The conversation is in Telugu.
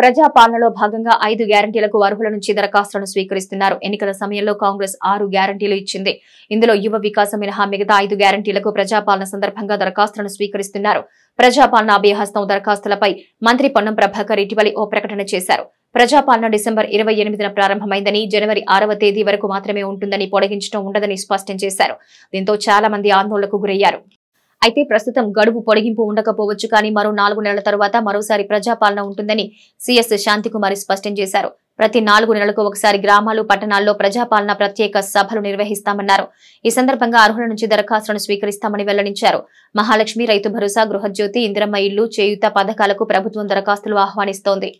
ప్రజా పాలనలో భాగంగా ఐదు గ్యారంటీలకు అర్హుల నుంచి దరఖాస్తులను స్వీకరిస్తున్నారు ఎన్నికల సమయంలో కాంగ్రెస్ ఆరు గ్యారంటీలు ఇచ్చింది ఇందులో యువ వికాసం మినహా మిగతా ఐదు గ్యారంటీలకు ప్రజాపాలన సందర్భంగా దరఖాస్తులను స్వీకరిస్తున్నారు ప్రజాపాలన అభ్యహస్తం దరఖాస్తులపై మంత్రి పొన్నం ప్రభాకర్ ఇటీవలి ఓ ప్రకటన చేశారు ప్రజాపాలన డిసెంబర్ ఇరవై ఎనిమిదిన ప్రారంభమైందని జనవరి ఆరవ తేదీ వరకు మాత్రమే ఉంటుందని పొడిగించడం ఉండదని స్పష్టం చేశారు దీంతో చాలా మంది ఆందోళనకు గురయ్యారు అయితే ప్రస్తుతం గడువు పొడిగింపు ఉండకపోవచ్చు కానీ మరో నాలుగు నెలల తర్వాత మరోసారి ప్రజాపాలన ఉంటుందని సీఎస్ శాంతికుమారి స్పష్టం చేశారు ప్రతి నాలుగు నెలలకు ఒకసారి గ్రామాలు పట్టణాల్లో ప్రజాపాలన ప్రత్యేక సభలు నిర్వహిస్తామన్నారు ఈ సందర్భంగా అర్హుల నుంచి దరఖాస్తులను స్వీకరిస్తామని వెల్లడించారు మహాలక్ష్మి రైతు భరోసా గృహజ్యోతి ఇంద్రమ్మ ఇల్లు చేయుత పథకాలకు ప్రభుత్వం దరఖాస్తులు ఆహ్వానిస్తోంది